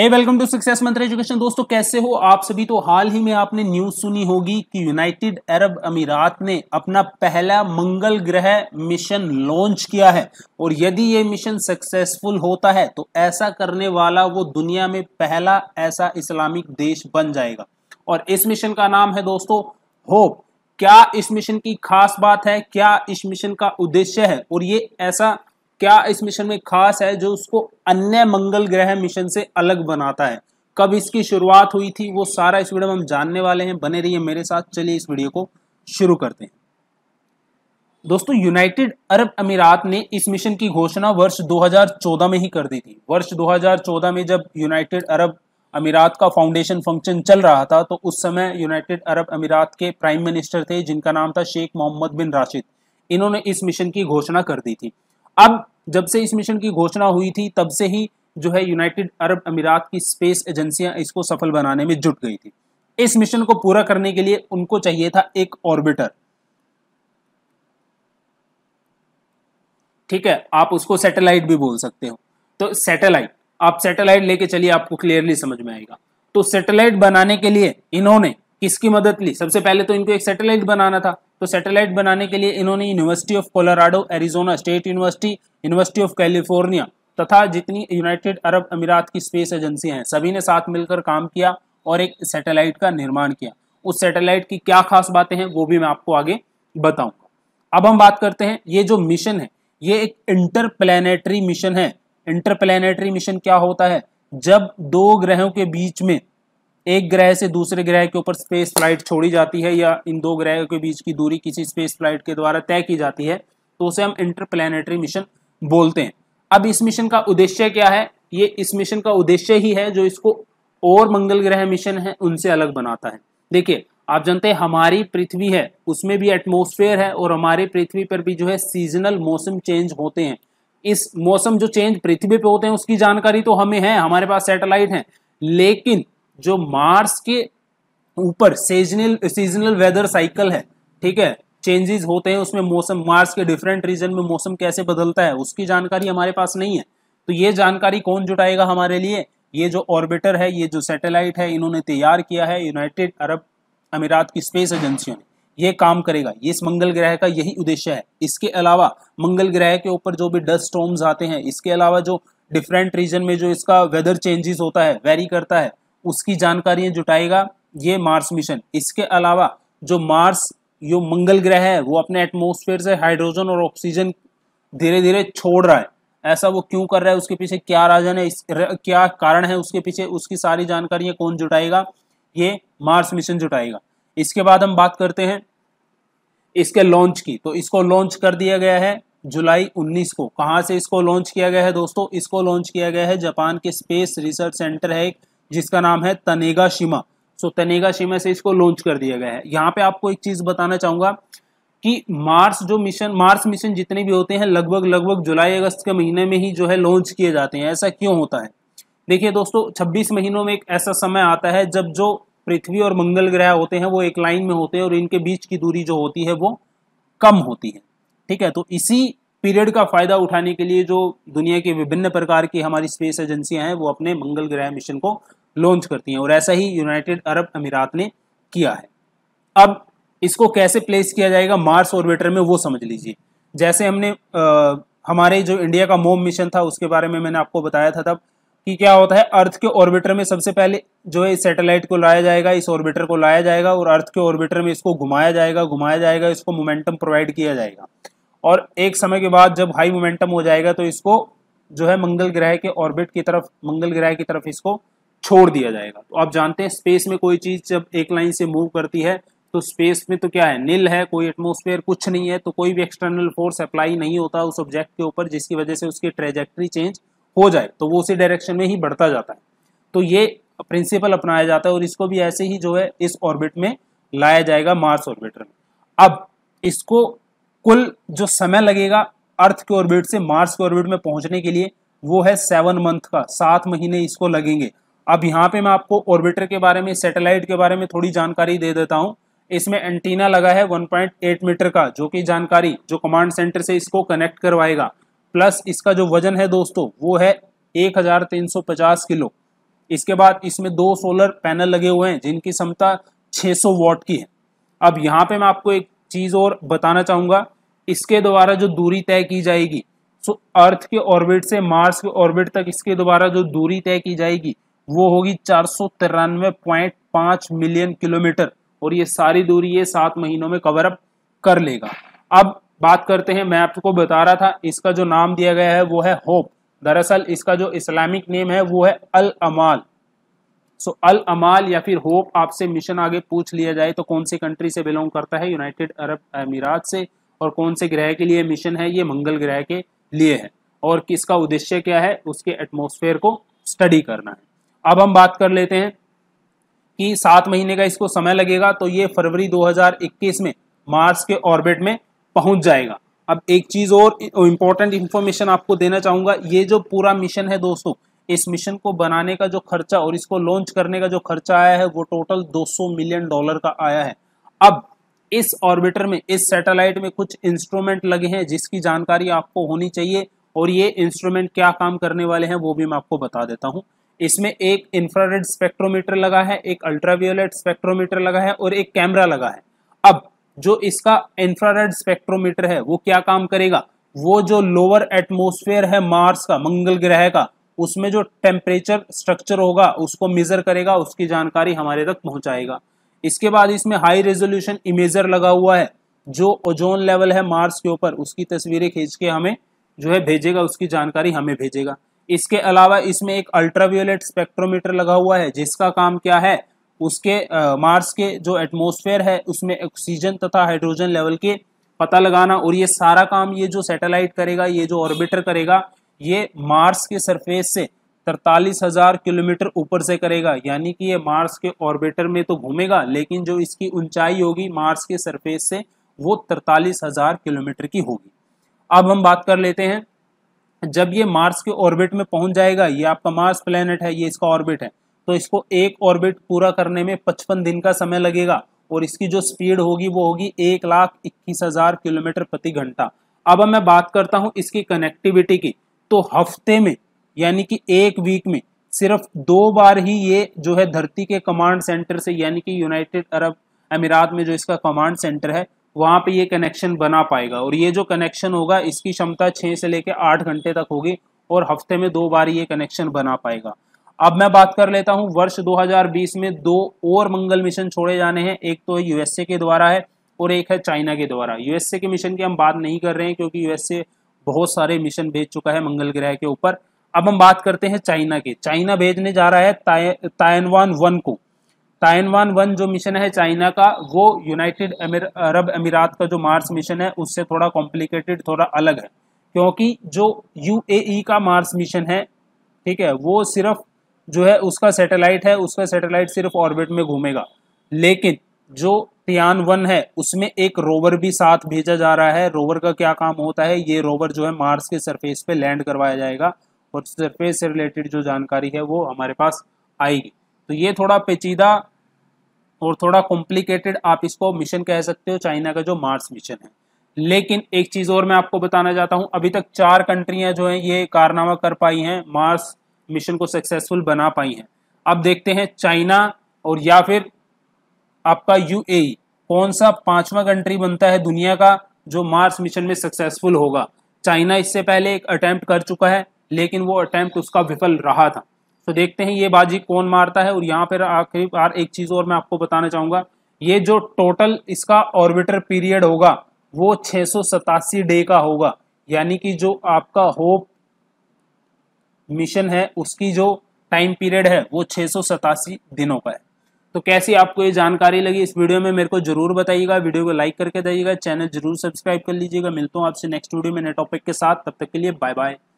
hey welcome to success Mantra education दोस्तों कैसे हो आप सभी तो हाल ही में आपने न्यूज सुनी होगी कि यूनाइटेड अरब अमीरात ने अपना पहला मंगल ग्रह मिशन लॉन्च किया है और यदि ये मिशन सक्सेसफुल होता है तो ऐसा करने वाला वो दुनिया में पहला ऐसा इस्लामिक देश बन जाएगा और इस मिशन का नाम है दोस्तों होप क्या इस मिशन की खास बात है क्या इस मिशन का उद्देश्य है और ये ऐसा क्या इस मिशन में खास है जो उसको अन्य मंगल ग्रह मिशन से अलग बनाता है कब इसकी शुरुआत हुई थी वो सारा इस वीडियो में हम जानने वाले हैं बने रहिए है मेरे साथ चलिए इस वीडियो को शुरू करते हैं दोस्तों यूनाइटेड अरब अमीरात ने इस मिशन की घोषणा वर्ष 2014 में ही कर दी थी वर्ष 2014 में जब यूनाइटेड अरब अमीरात का फाउंडेशन फंक्शन चल रहा था तो उस समय यूनाइटेड अरब अमीरात के प्राइम मिनिस्टर थे जिनका नाम था शेख मोहम्मद बिन राशिद इन्होंने इस मिशन की घोषणा कर दी थी अब जब से इस मिशन की घोषणा हुई थी तब से ही जो है यूनाइटेड अरब अमीरात की स्पेस एजेंसियां इसको सफल बनाने में जुट गई थी इस मिशन को पूरा करने के लिए उनको चाहिए था एक ऑर्बिटर ठीक है आप उसको सैटेलाइट भी बोल सकते हो तो सैटेलाइट आप सैटेलाइट लेके चलिए आपको क्लियरली समझ में आएगा तो सैटेलाइट बनाने के लिए इन्होंने किसकी मदद ली सबसे पहले तो इनको एक सैटेलाइट बनाना था तो सैटेलाइट बनाने के लिए इन्होंने university of Colorado Arizona state university university of California तथा जितनी यूनाइटेड अरब अमीरात की स्पेस एजेंसियां हैं सभी ने साथ मिलकर काम किया और एक सैटेलाइट का निर्माण किया उस सैटेलाइट की क्या खास बातें हैं वो भी मैं आपको आगे बताऊंगा अब हम बात करते हैं ये जो मिशन है ये एक इंटरप्लेनेटरी मिशन है इंटरप्लेनेटरी मिशन क्या होता है जब दो ग्रहों के बीच में एक ग्रह से दूसरे ग्रह के ऊपर स्पेस फ्लाइट छोड़ी जाती है या इन दो ग्रह के बीच की दूरी किसी स्पेस फ्लाइट के द्वारा तय की जाती है तो उसे हम इंटरप्लेनेटरी मिशन बोलते हैं अब इस मिशन का उद्देश्य क्या है ये इस मिशन का उद्देश्य ही है जो इसको और मंगल ग्रह मिशन है उनसे अलग बनाता है देखिए आप जानते हैं हमारी पृथ्वी है उसमें भी एटमोस्फेयर है और हमारे पृथ्वी पर भी जो है सीजनल मौसम चेंज होते हैं इस मौसम जो चेंज पृथ्वी पे होते हैं उसकी जानकारी तो हमें है हमारे पास सैटेलाइट है लेकिन जो मार्स के ऊपर सीजनल सीजनल वेदर साइकिल है ठीक है चेंजेस होते हैं उसमें मौसम मार्स के डिफरेंट रीजन में मौसम कैसे बदलता है उसकी जानकारी हमारे पास नहीं है तो ये जानकारी कौन जुटाएगा हमारे लिए ये जो ऑर्बिटर है ये जो सैटेलाइट है इन्होंने तैयार किया है यूनाइटेड अरब अमीरात की स्पेस एजेंसियों ने ये काम करेगा ये इस मंगल ग्रह का यही उद्देश्य है इसके अलावा मंगल ग्रह के ऊपर जो भी डस्ट स्टॉम्स आते हैं इसके अलावा जो डिफरेंट रीजन में जो इसका वेदर चेंजेस होता है वेरी करता है उसकी जानकारियाँ जुटाएगा ये मार्स मिशन इसके अलावा जो मार्स जो मंगल ग्रह है वो अपने एटमोसफेयर से हाइड्रोजन और ऑक्सीजन धीरे धीरे छोड़ रहा है ऐसा वो क्यों कर रहा है उसके पीछे क्या राजन है क्या कारण है उसके पीछे उसकी सारी जानकारियाँ कौन जुटाएगा ये मार्स मिशन जुटाएगा इसके बाद हम बात करते हैं इसके लॉन्च की तो इसको लॉन्च कर दिया गया है जुलाई 19 को कहाँ से इसको लॉन्च किया गया है दोस्तों इसको लॉन्च किया गया है जापान के स्पेस रिसर्च सेंटर है एक जिसका नाम है तनेगा शिमा सो so, तनेगा शिमा से इसको लॉन्च कर दिया गया है यहाँ पे आपको एक चीज़ बताना चाहूंगा कि मार्स जो मिशन मार्स मिशन जितने भी होते हैं लगभग लगभग जुलाई अगस्त के महीने में ही जो है लॉन्च किए जाते हैं ऐसा क्यों होता है देखिए दोस्तों 26 महीनों में एक ऐसा समय आता है जब जो पृथ्वी और मंगल ग्रह होते हैं वो एक लाइन में होते हैं और इनके बीच की दूरी जो होती है वो कम होती है ठीक है तो इसी पीरियड का फायदा उठाने के लिए जो दुनिया के विभिन्न प्रकार की हमारी स्पेस एजेंसियां हैं वो अपने मंगल ग्रह मिशन को लॉन्च करती हैं और ऐसा ही यूनाइटेड अरब अमीरात ने किया है अब इसको कैसे प्लेस किया जाएगा मार्स ऑर्बिटर में वो समझ लीजिए जैसे हमने आ, हमारे जो इंडिया का मोम मिशन था उसके बारे में मैंने आपको बताया था तब कि क्या होता है अर्थ के ऑर्बिटर में सबसे पहले जो है इस सैटेलाइट को लाया जाएगा इस ऑर्बिटर को लाया जाएगा और अर्थ के ऑर्बिटर में इसको घुमाया जाएगा घुमाया जाएगा इसको मोमेंटम प्रोवाइड किया जाएगा और एक समय के बाद जब हाई मोमेंटम हो जाएगा तो इसको जो है मंगल ग्रह के ऑर्बिट की तरफ मंगल ग्रह की तरफ इसको छोड़ दिया जाएगा तो आप जानते हैं स्पेस में कोई चीज़ जब एक लाइन से मूव करती है तो स्पेस में तो क्या है नील है कोई एटमोसफेयर कुछ नहीं है तो कोई भी एक्सटर्नल फोर्स अप्लाई नहीं होता उस ऑब्जेक्ट के ऊपर जिसकी वजह से उसकी ट्रेजेक्ट्री चेंज हो जाए तो वो उसी डायरेक्शन में ही बढ़ता जाता है तो ये प्रिंसिपल अपनाया जाता है और इसको भी ऐसे ही जो है इस ऑर्बिट में लाया जाएगा मार्स ऑर्बिटर में अब इसको कुल जो समय लगेगा अर्थ के ऑर्बिट से मार्स के ऑर्बिट में पहुंचने के लिए वो है सेवन मंथ का सात महीने इसको लगेंगे अब यहाँ पे मैं आपको ऑर्बिटर के बारे में सैटेलाइट के बारे में थोड़ी जानकारी दे देता हूँ इसमें एंटीना लगा है 1.8 मीटर का जो कि जानकारी जो कमांड सेंटर से इसको कनेक्ट करवाएगा प्लस इसका जो वजन है दोस्तों वो है 1350 किलो इसके बाद इसमें दो सोलर पैनल लगे हुए हैं जिनकी क्षमता 600 वॉट की है अब यहाँ पे मैं आपको एक चीज़ और बताना चाहूंगा इसके द्वारा जो दूरी तय की जाएगी सो अर्थ के ऑर्बिट से मार्स के ऑर्बिट तक इसके द्वारा जो दूरी तय की जाएगी वो होगी चार सौ तिरानवे पॉइंट मिलियन किलोमीटर और ये सारी दूरी ये सात महीनों में कवर अप कर लेगा अब बात करते हैं मैं आपको बता रहा था इसका जो नाम दिया गया है वो है होप दरअसल इसका जो इस्लामिक नेम है वो है अल अमाल सो अल अमाल या फिर होप आपसे मिशन आगे पूछ लिया जाए तो कौन सी कंट्री से बिलोंग करता है यूनाइटेड अरब अमीरात से और कौन से ग्रह के लिए मिशन है ये मंगल ग्रह के लिए है और किसका उद्देश्य क्या है उसके एटमोसफेयर को स्टडी करना है अब हम बात कर लेते हैं कि सात महीने का इसको समय लगेगा तो ये फरवरी 2021 में मार्स के ऑर्बिट में पहुंच जाएगा अब एक चीज और इम्पोर्टेंट इंफॉर्मेशन आपको देना चाहूंगा ये जो पूरा मिशन है दोस्तों इस मिशन को बनाने का जो खर्चा और इसको लॉन्च करने का जो खर्चा आया है वो टोटल 200 मिलियन डॉलर का आया है अब इस ऑर्बिटर में इस सैटेलाइट में कुछ इंस्ट्रूमेंट लगे हैं जिसकी जानकारी आपको होनी चाहिए और ये इंस्ट्रूमेंट क्या काम करने वाले हैं वो भी मैं आपको बता देता हूँ इसमें एक इंफ्रारेड स्पेक्ट्रोमीटर लगा है एक अल्ट्रावियोलेट स्पेक्ट्रोमीटर लगा है और एक कैमरा लगा है अब जो इसका इंफ्रारेड स्पेक्ट्रोमीटर है वो क्या काम करेगा वो जो लोअर एटमोसफेयर है मार्स का मंगल ग्रह का उसमें जो टेम्परेचर स्ट्रक्चर होगा उसको मेजर करेगा उसकी जानकारी हमारे तक पहुंचाएगा इसके बाद इसमें हाई रेजोल्यूशन इमेजर लगा हुआ है जो ओजोन लेवल है मार्स के ऊपर उसकी तस्वीरें खींच के हमें जो है भेजेगा उसकी जानकारी हमें भेजेगा इसके अलावा इसमें एक अल्ट्रावियोलेट स्पेक्ट्रोमीटर लगा हुआ है जिसका काम क्या है उसके आ, मार्स के जो एटमोसफेयर है उसमें ऑक्सीजन तथा हाइड्रोजन लेवल के पता लगाना और ये सारा काम ये जो सैटेलाइट करेगा ये जो ऑर्बिटर करेगा ये मार्स के सरफेस से तरतालीस हजार किलोमीटर ऊपर से करेगा यानी कि ये मार्स के ऑर्बिटर में तो घूमेगा लेकिन जो इसकी ऊंचाई होगी मार्स के सरफेस से वो तरतालीस हजार किलोमीटर की होगी अब हम बात कर लेते हैं जब ये मार्स के ऑर्बिट में पहुंच जाएगा ये आपका मार्स प्लेनेट है ये इसका ऑर्बिट है तो इसको एक ऑर्बिट पूरा करने में पचपन दिन का समय लगेगा और इसकी जो स्पीड होगी वो होगी एक लाख इक्कीस हजार किलोमीटर प्रति घंटा अब मैं बात करता हूँ इसकी कनेक्टिविटी की तो हफ्ते में यानी कि एक वीक में सिर्फ दो बार ही ये जो है धरती के कमांड सेंटर से यानी कि यूनाइटेड अरब अमीरात में जो इसका कमांड सेंटर है वहाँ पे ये कनेक्शन बना पाएगा और ये जो कनेक्शन होगा इसकी क्षमता छः से लेकर आठ घंटे तक होगी और हफ्ते में दो बार ये कनेक्शन बना पाएगा अब मैं बात कर लेता हूँ वर्ष 2020 में दो और मंगल मिशन छोड़े जाने हैं एक तो यूएसए के द्वारा है और एक है चाइना के द्वारा यूएसए के मिशन की हम बात नहीं कर रहे हैं क्योंकि यूएसए बहुत सारे मिशन भेज चुका है मंगल ग्रह के ऊपर अब हम बात करते हैं चाइना के चाइना भेजने जा रहा है ताइवान वन को ताइनवान वन जो मिशन है चाइना का वो यूनाइटेड अरब अमीरात का जो मार्स मिशन है उससे थोड़ा कॉम्प्लिकेटेड थोड़ा अलग है क्योंकि जो यूएई का मार्स मिशन है ठीक है वो सिर्फ जो है उसका सैटेलाइट है उसका सैटेलाइट सिर्फ ऑर्बिट में घूमेगा लेकिन जो टियान वन है उसमें एक रोवर भी साथ भेजा जा रहा है रोवर का क्या काम होता है ये रोवर जो है मार्स के सरफेस पे लैंड करवाया जाएगा और सरफेस से रिलेटेड जो जानकारी है वो हमारे पास आएगी तो ये थोड़ा पेचीदा और थोड़ा कॉम्प्लिकेटेड आप इसको मिशन कह सकते हो चाइना का जो मार्स मिशन है लेकिन एक चीज़ और मैं आपको बताना चाहता हूं अभी तक चार कंट्रियां जो हैं ये कारनामा कर पाई हैं मार्स मिशन को सक्सेसफुल बना पाई हैं अब देखते हैं चाइना और या फिर आपका यूएई e, कौन सा पांचवा कंट्री बनता है दुनिया का जो मार्स मिशन में सक्सेसफुल होगा चाइना इससे पहले एक अटैम्प्ट कर चुका है लेकिन वो अटैम्प्ट उसका विफल रहा था तो देखते हैं ये बाजी कौन मारता है और यहाँ पर आखिरी बार एक चीज़ और मैं आपको बताना चाहूंगा ये जो टोटल इसका ऑर्बिटर पीरियड होगा वो छह डे का होगा यानी कि जो आपका होप मिशन है उसकी जो टाइम पीरियड है वो छह दिनों का है तो कैसी आपको ये जानकारी लगी इस वीडियो में मेरे को जरूर बताइएगा वीडियो को लाइक करके दीजिएगा चैनल जरूर सब्सक्राइब कर लीजिएगा मिलता हूँ आपसे नेक्स्ट वीडियो में नए टॉपिक के साथ तब तक के लिए बाय बाय